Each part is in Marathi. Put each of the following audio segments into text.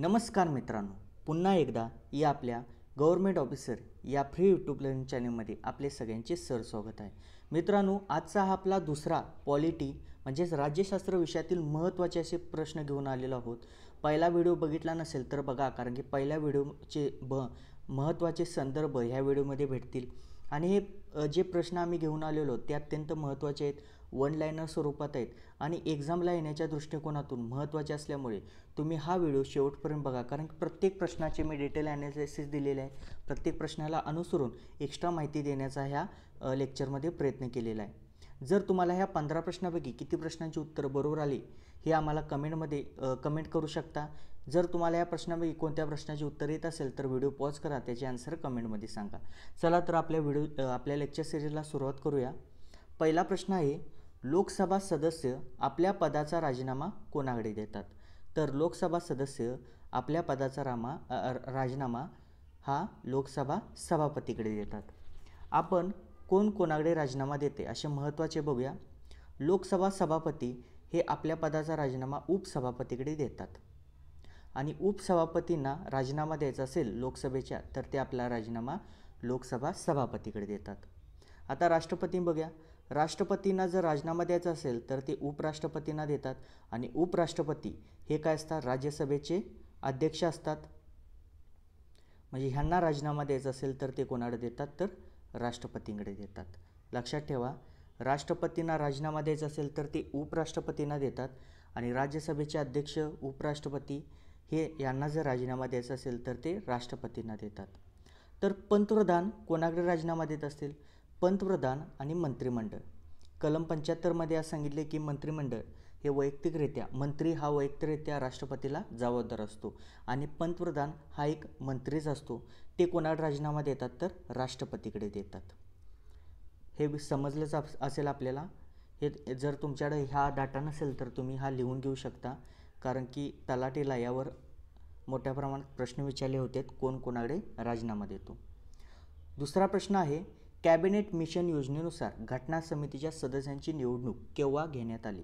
नमस्कार मित्रांनो पुन्हा एकदा या आपल्या गव्हर्मेंट ऑफिसर या फ्री यूट्यूब लर्निंग चॅनलमध्ये आपले सगळ्यांचे सर स्वागत आहे मित्रांनो आजचा हा आपला दुसरा पॉलिटी म्हणजेच राज्यशास्त्र विषयातील महत्त्वाचे असे प्रश्न घेऊन आलेलो आहोत पहिला व्हिडिओ बघितला नसेल तर बघा कारण की पहिल्या व्हिडिओचे ब महत्त्वाचे संदर्भ ह्या व्हिडिओमध्ये भेटतील आणि हे जे प्रश्न आम्ही घेऊन आलेलो ते अत्यंत महत्त्वाचे आहेत वन लायनर स्वरूपात आहेत आणि एक्झामला येण्याच्या दृष्टिकोनातून महत्त्वाचे असल्यामुळे तुम्ही हा व्हिडिओ शेवटपर्यंत बघा कारण प्रत्येक प्रश्नाचे मी डिटेल ॲनालिसिस दिलेले आहे प्रत्येक प्रश्नाला अनुसरून एक्स्ट्रा माहिती देण्याचा ह्या लेक्चरमध्ये प्रयत्न केलेला आहे जर तुम्हाला ह्या पंधरा प्रश्नापैकी किती प्रश्नांची उत्तरं बरोबर आली हे आम्हाला कमेंटमध्ये कमेंट करू शकता जर तुम्हाला या प्रश्नापैकी कोणत्या प्रश्नाची उत्तर येत असेल तर व्हिडिओ पॉज करा त्याचे आन्सर कमेंटमध्ये सांगा चला तर आपल्या व्हिडिओ आपल्या लेक्चर सिरीजला सुरुवात करूया पहिला प्रश्न आहे लोकसभा सदस्य आपल्या पदाचा राजीनामा कोणाकडे देतात तर लोकसभा सदस्य आपल्या पदाचा रामा राजीनामा हा लोकसभा सभापतीकडे देतात आपण कोण कोणाकडे राजीनामा देते असे महत्त्वाचे बघूया लोकसभा सभापती हे आपल्या पदाचा राजीनामा उपसभापतीकडे देतात आणि उपसभापतींना राजीनामा द्यायचा असेल लोकसभेच्या तर ते आपला राजीनामा लोकसभा सभापतीकडे देतात आता राष्ट्रपती बघूया राष्ट्रपतींना जर राजीनामा द्यायचा असेल तर ते उपराष्ट्रपतींना देतात आणि उपराष्ट्रपती हे काय असतात राज्यसभेचे अध्यक्ष असतात म्हणजे ह्यांना राजीनामा द्यायचा असेल तर ते कोणाकडे देतात तर राष्ट्रपतींकडे देतात लक्षात ठेवा राष्ट्रपतींना राजीनामा द्यायचा असेल तर ते उपराष्ट्रपतींना देतात आणि राज्यसभेचे अध्यक्ष उपराष्ट्रपती हे यांना जर राजीनामा द्यायचा असेल तर ते राष्ट्रपतींना देतात तर पंतप्रधान कोणाकडे राजीनामा देत असतील पंतप्रधान आणि मंत्रिमंडळ कलम पंच्याहत्तरमध्ये आज सांगितले की मंत्रिमंडळ हे वैयक्तिकरित्या मंत्री हा वैयक्तिकरित्या राष्ट्रपतीला जबाबदार असतो आणि पंतप्रधान हा एक मंत्रीच असतो ते कोणाकडे राजीनामा देतात तर राष्ट्रपतीकडे देतात हे समजलंच असेल आपल्याला हे जर तुमच्याकडे हा डाटा नसेल तर तुम्ही हा लिहून घेऊ शकता कारण की तलाटेला यावर मोठ्या प्रमाणात प्रश्न विचारले होते कोण कोणाकडे राजीनामा देतो दुसरा प्रश्न आहे कॅबिनेट मिशन योजनेनुसार घटना समितीच्या सदस्यांची निवडणूक केव्हा घेण्यात आली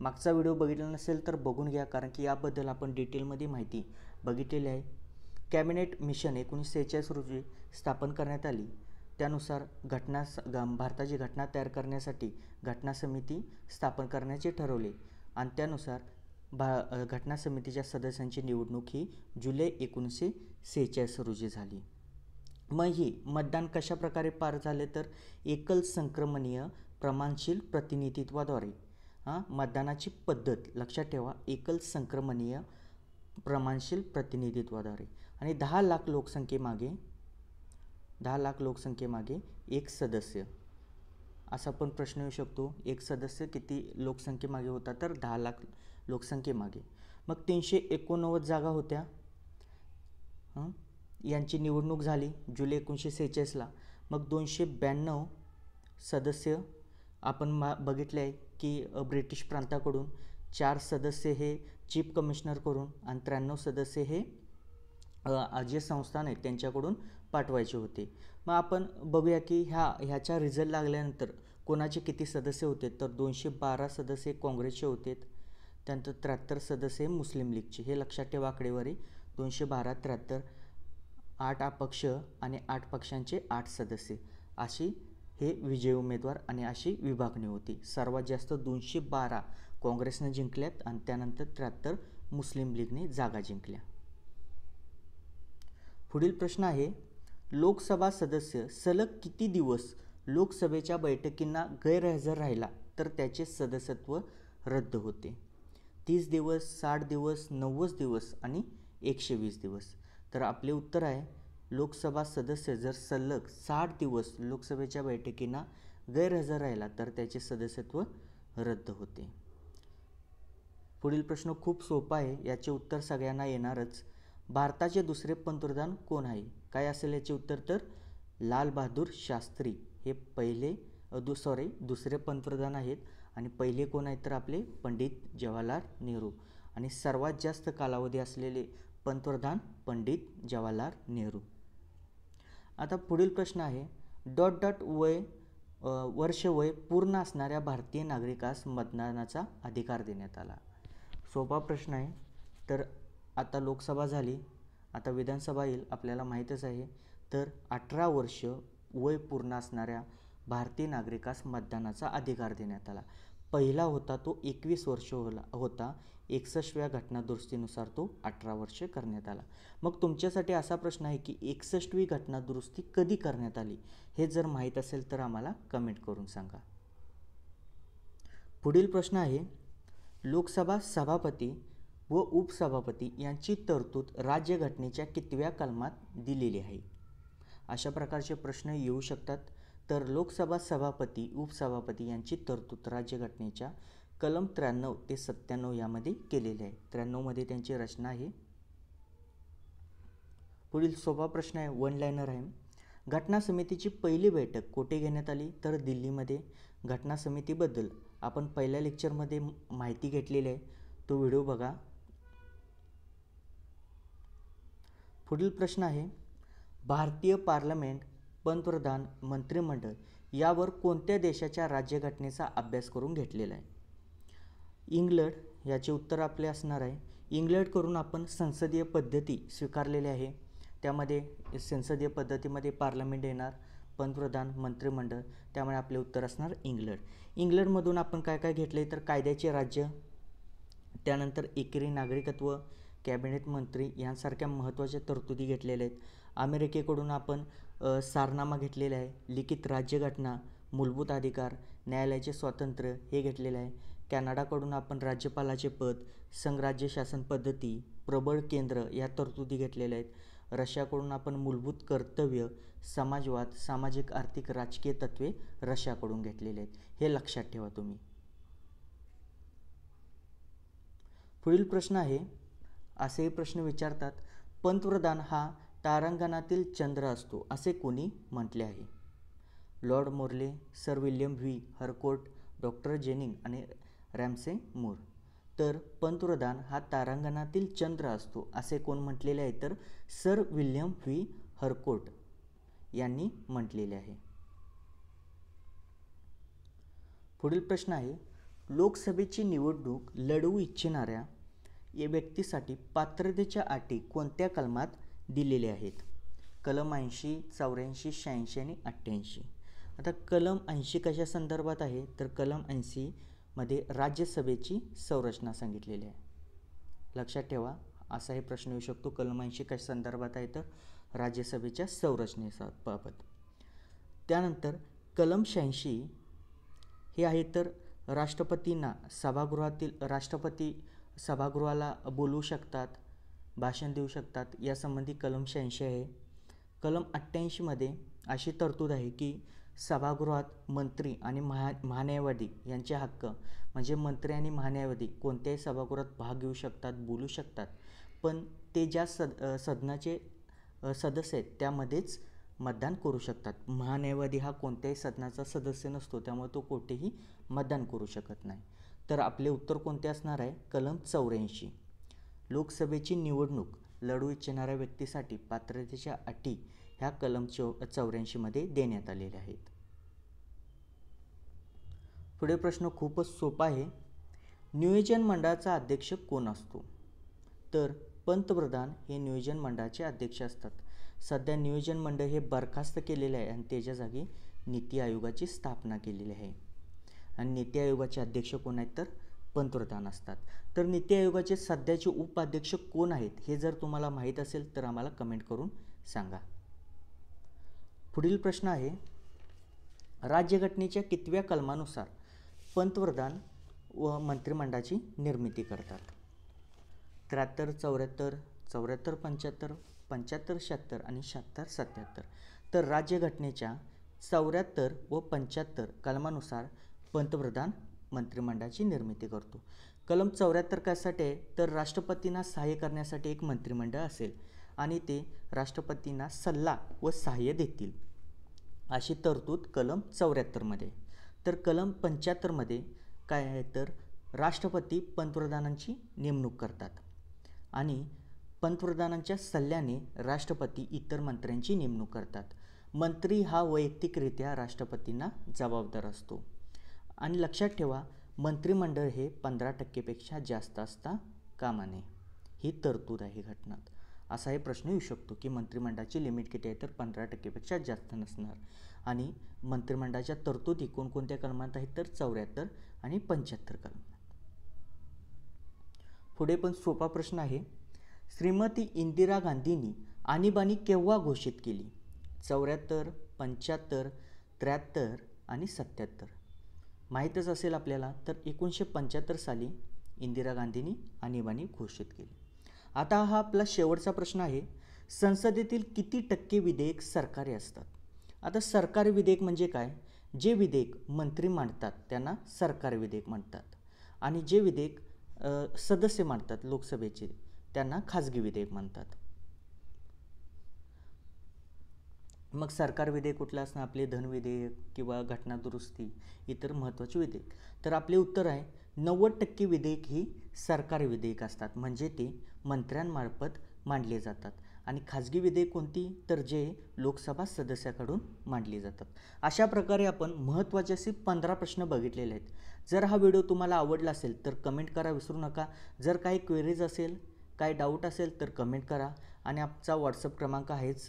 मागचा व्हिडिओ बघितला नसेल तर बघून घ्या कारण की याबद्दल आपण डिटेलमध्ये माहिती बघितलेली आहे कॅबिनेट मिशन एकोणीसशे रोजी स्थापन करण्यात आली त्यानुसार घटना स ग भारताची घटना तयार करण्यासाठी घटना समिती स्थापन करण्याचे ठरवले आणि त्यानुसार भा घटना समितीच्या सदस्यांची निवडणूक ही जुलै एकोणीसशे सेहेचाळीस रोजी झाली मग ही मतदान कशाप्रकारे पार झाले तर एकल संक्रमणीय प्रमाणशील प्रतिनिधित्वाद्वारे हां मतदानाची पद्धत लक्षात ठेवा एकल संक्रमणीय प्रमाणशील प्रतिनिधित्वाद्वारे आणि दहा लाख लोकसंख्येमागे दहा लाख लोकसंख्येमागे एक सदस्य असा पण प्रश्न येऊ शकतो एक सदस्य किती लोकसंख्येमागे होता तर दहा लाख लोकसंख्येमागे मग तीनशे एकोणनव्वद जागा होत्या यांची निवडणूक झाली जुलै एकोणीसशे सेहेचाळीसला मग दोनशे ब्याण्णव सदस्य आपण मा बघितले आहे की ब्रिटिश प्रांताकडून चार सदस्य हे चीफ कमिशनरकडून आणि त्र्याण्णव सदस्य हे जे संस्थान आहेत त्यांच्याकडून पाठवायचे होते मग आपण बघूया की ह्या ह्याच्या रिझल्ट लागल्यानंतर कोणाचे किती सदस्य होते तर दोनशे बारा सदस्य काँग्रेसचे होते त्यानंतर त्र्याहत्तर सदस्य मुस्लिम लीगचे हे लक्षात ठेवा आकडेवारी दोनशे बारा त्र्याहत्तर आठ अपक्ष आणि आठ पक्षांचे आठ सदस्य अशी हे विजय उमेदवार आणि अशी विभागणी होती सर्वात जास्त दोनशे बारा काँग्रेसनं जिंकल्यात आणि त्यानंतर त्र्याहत्तर मुस्लिम लीगने जागा जिंकल्या पुढील प्रश्न आहे लोकसभा सदस्य सलग किती दिवस लोकसभेच्या बैठकींना गैरहजर राहिला तर त्याचे सदस्यत्व रद्द होते तीस दिवस साठ दिवस नव्वद दिवस आणि एकशे वीस दिवस तर आपले उत्तर आहे लोकसभा सदस्य जर सलग साठ दिवस लोकसभेच्या बैठकींना गैरहजर राहिला तर त्याचे सदस्यत्व रद्द होते पुढील प्रश्न खूप सोपा आहे याचे उत्तर सगळ्यांना येणारच भारताचे दुसरे पंतप्रधान कोण आहे काय असेल याचे उत्तर तर लालबहादूर शास्त्री हे पहिले दु सॉरी दुसरे पंतप्रधान आहेत आणि पहिले कोण आहेत तर आपले पंडित जवाहरलाल नेहरू आणि सर्वात जास्त कालावधी असलेले पंतप्रधान पंडित जवाहरलाल नेहरू आता पुढील प्रश्न आहे डॉट डॉट वय वर्ष वय पूर्ण असणाऱ्या भारतीय नागरिकास मतदानाचा अधिकार देण्यात आला सोपा प्रश्न आहे तर आता लोकसभा झाली आता विधानसभा येईल आपल्याला माहीतच आहे तर अठरा वर्ष वय पूर्ण असणाऱ्या भारतीय नागरिकास मतदानाचा अधिकार देण्यात आला पहिला होता तो एकवीस वर्ष होला होता एकसष्टव्या घटनादुरुस्तीनुसार तो अठरा वर्ष करण्यात आला मग तुमच्यासाठी असा प्रश्न आहे की एकसष्टवी घटनादुरुस्ती कधी करण्यात आली हे जर माहीत असेल तर आम्हाला कमेंट करून सांगा पुढील प्रश्न आहे लोकसभा सभापती व उपसभापती यांची तरतूद राज्यघटनेच्या कितव्या कलमात दिलेली आहे अशा प्रकारचे प्रश्न येऊ शकतात तर लोकसभा सभापती उपसभापती यांची तरतूद राज्यघटनेच्या कलम त्र्याण्णव ते सत्त्याण्णव यामध्ये केलेली आहे त्र्याण्णवमध्ये त्यांची रचना आहे पुढील सोपा प्रश्न आहे वन लायनर आहे घटना समितीची पहिली बैठक कोठे घेण्यात आली तर दिल्लीमध्ये घटना समितीबद्दल आपण पहिल्या लेक्चरमध्ये माहिती घेतलेली आहे तो व्हिडिओ बघा पुढील प्रश्न आहे भारतीय पार्लमेंट पंतप्रधान मंत्रिमंडळ यावर कोणत्या देशाच्या राज्यघटनेचा अभ्यास करून घेतलेला आहे इंग्लंड याचे उत्तर आपले असणार आहे इंग्लंड करून आपण संसदीय पद्धती स्वीकारलेली आहे त्यामध्ये संसदीय पद्धतीमध्ये पार्लमेंट येणार पंतप्रधान मंत्रिमंडळ त्यामुळे आपले उत्तर असणार इंग्लंड इंग्लंडमधून आपण काय काय घेतले तर कायद्याचे राज्य त्यानंतर एकेरी नागरिकत्व कॅबिनेट मंत्री यांसारख्या महत्त्वाच्या तरतुदी घेतलेल्या आहेत अमेरिकेकडून आपण सारनामा घेतलेला आहे लिखित राज्यघटना मूलभूत अधिकार न्यायालयाचे स्वातंत्र्य हे घेतलेलं आहे कॅनडाकडून आपण राज्यपालाचे पद संघराज्य शासन पद्धती प्रबळ केंद्र या तरतुदी घेतलेल्या आहेत रशियाकडून आपण मूलभूत कर्तव्य समाजवाद सामाजिक आर्थिक राजकीय तत्वे रशियाकडून घेतलेले आहेत हे लक्षात ठेवा तुम्ही पुढील प्रश्न आहे असेही प्रश्न विचारतात पंतप्रधान हा तारांगणातील चंद्र असतो असे कोणी म्हटले आहे Lord Morley sir William V Harcourt doctor Jenning आणि रॅमसे मोर तर पंतप्रधान हा तारांगणातील चंद्र असतो असे कोण म्हटलेले आहे तर सर विल्यम व्ही हरकोट यांनी म्हटलेले आहे पुढील प्रश्न आहे लोकसभेची निवडणूक लढवू इच्छिणाऱ्या या व्यक्तीसाठी पात्रतेच्या अटी कोणत्या कलमात दिलेल्या आहेत कलम ऐंशी चौऱ्याऐंशी शहाऐंशी आणि अठ्ठ्याऐंशी आता कलम ऐंशी कशा संदर्भात आहे तर कलम ऐंशीमध्ये राज्यसभेची संरचना सांगितलेली आहे लक्षात ठेवा असा हे प्रश्न येऊ शकतो कलम ऐंशी कशा संदर्भात आहे तर राज्यसभेच्या संरचनेबाबत त्यानंतर कलम शहाऐंशी हे आहे तर राष्ट्रपतींना सभागृहातील राष्ट्रपती सभागृहाला बोलू शकतात भाषण देऊ शकतात यासंबंधी कलम शहाऐंशी आहे कलम अठ्ठ्याऐंशीमध्ये अशी तरतूद आहे की सभागृहात मंत्री आणि महा महान्यायवादी यांचे हक्क म्हणजे मंत्री आणि महान्यायवादी कोणत्याही सभागृहात भाग घेऊ शकतात बोलू शकतात पण ते ज्या सद सदनाचे सदस्य आहेत त्यामध्येच मतदान करू शकतात महान्यायवादी हा कोणत्याही सदनाचा सदस्य नसतो त्यामुळे तो कोठेही मतदान करू शकत नाही तर आपले उत्तर कोणते असणार आहे कलम चौऱ्याऐंशी लोकसभेची निवडणूक लढू इच्छिणाऱ्या व्यक्तीसाठी पात्रतेच्या अटी ह्या कलम चौ चौऱ्याऐंशीमध्ये देण्यात आलेल्या आहेत पुढे प्रश्न खूपच सोपा आहे नियोजन मंडळाचा अध्यक्ष कोण असतो तर पंतप्रधान हे नियोजन मंडळाचे अध्यक्ष असतात सध्या नियोजन मंडळ हे बरखास्त केलेले आहे आणि त्याच्या जागी नीती आयोगाची स्थापना केलेली आहे आणि नीती आयोगाचे अध्यक्ष कोण आहेत तर पंतप्रधान असतात तर नीती आयोगाचे सध्याचे उपाध्यक्ष कोण आहेत हे जर तुम्हाला माहीत असेल तर आम्हाला कमेंट करून सांगा पुढील प्रश्न आहे राज्यघटनेच्या कितव्या कलमानुसार पंतप्रधान व मंत्रिमंडळाची निर्मिती करतात त्र्याहत्तर चौऱ्याहत्तर चौऱ्याहत्तर पंच्याहत्तर पंच्याहत्तर शहात्तर आणि शहात्तर सत्याहत्तर तर राज्यघटनेच्या चौऱ्याहत्तर व पंच्याहत्तर कलमानुसार पंतप्रधान मंत्रिमंडळाची निर्मिती करतो कलम चौऱ्याहत्तर कशासाठी आहे तर राष्ट्रपतींना सहाय्य करण्यासाठी एक मंत्रिमंडळ असेल आणि ते राष्ट्रपतींना सल्ला व सहाय्य देतील अशी तरतूद कलम चौऱ्याहत्तरमध्ये तर कलम पंच्याहत्तरमध्ये काय आहे तर राष्ट्रपती पंतप्रधानांची नेमणूक करतात आणि पंतप्रधानांच्या सल्ल्याने राष्ट्रपती इतर मंत्र्यांची नेमणूक करतात मंत्री हा वैयक्तिकरित्या राष्ट्रपतींना जबाबदार असतो आणि लक्षात ठेवा मंत्रिमंडळ हे पंधरा टक्केपेक्षा जास्त असता कामा नये ही तरतूद आहे घटनात असा हे प्रश्न येऊ शकतो की मंत्रिमंडळाची लिमिट किती आहे तर पंधरा टक्केपेक्षा जास्त नसणार आणि मंत्रिमंडळाच्या तरतुदी कोणकोणत्या कलमात आहेत तर चौऱ्याहत्तर आणि पंच्याहत्तर कलम पुढे पण सोपा प्रश्न आहे श्रीमती इंदिरा गांधींनी आणीबाणी केव्हा घोषित केली चौऱ्याहत्तर पंच्याहत्तर त्र्याहत्तर आणि सत्याहत्तर माहीतच असेल आपल्याला तर एकोणीसशे पंच्याहत्तर साली इंदिरा गांधींनी आणीबाणी घोषित केली आता हा आपला शेवटचा प्रश्न आहे संसदेतील किती टक्के विधेयक सरकारी असतात आता सरकारी विधेयक म्हणजे काय जे विधेयक मंत्री मांडतात त्यांना सरकार विधेयक म्हणतात आणि जे विधेयक सदस्य मांडतात लोकसभेचे त्यांना खाजगी विधेयक म्हणतात मग सरकार विधेयक कुठलं असणं आपले धन विधेयक किंवा घटना दुरुस्ती इतर महत्त्वाचे विधेयक तर आपले उत्तर आहे नव्वद टक्के विधेयक ही सरकार विधेयक असतात म्हणजे ते मंत्र्यांमार्फत मांडले जातात आणि खाजगी विधेयक कोणती तर जे लोकसभा सदस्याकडून मांडली जातात अशा प्रकारे आपण महत्त्वाचे असे पंधरा प्रश्न बघितलेले आहेत जर हा व्हिडिओ तुम्हाला आवडला असेल तर कमेंट करा विसरू नका जर काही क्वेरीज असेल काही डाऊट असेल तर कमेंट करा आणि आपचा व्हॉट्सअप क्रमांक आहेच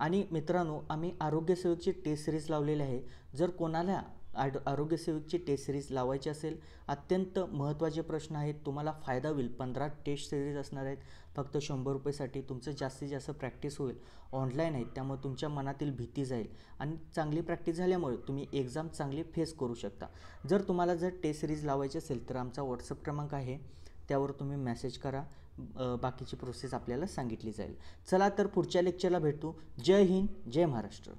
आणि मित्रांनो आम्ही आरोग्यसेवकची टेस्ट सिरीज लावलेली आहे जर कोणाला आड आरोग्यसेवकची टेस्ट सिरीज लावायची असेल अत्यंत महत्त्वाचे प्रश्न आहेत तुम्हाला फायदा होईल पंधरा टेस्ट सिरीज असणार आहेत फक्त शंभर रुपयेसाठी तुमचं जास्तीत जास्त प्रॅक्टिस होईल ऑनलाईन आहेत त्यामुळे तुमच्या मनातील भीती जाईल आणि चांगली प्रॅक्टिस झाल्यामुळे तुम्ही एक्झाम चांगली फेस करू शकता जर तुम्हाला जर टेस्ट सिरीज लावायची असेल तर आमचा व्हॉट्सअप क्रमांक आहे त्यावर तुम्ही मेसेज करा बाकीची प्रोसेस आपल्याला सांगितली जाईल चला तर पुढच्या लेक्चरला भेटू जय हिंद जय महाराष्ट्र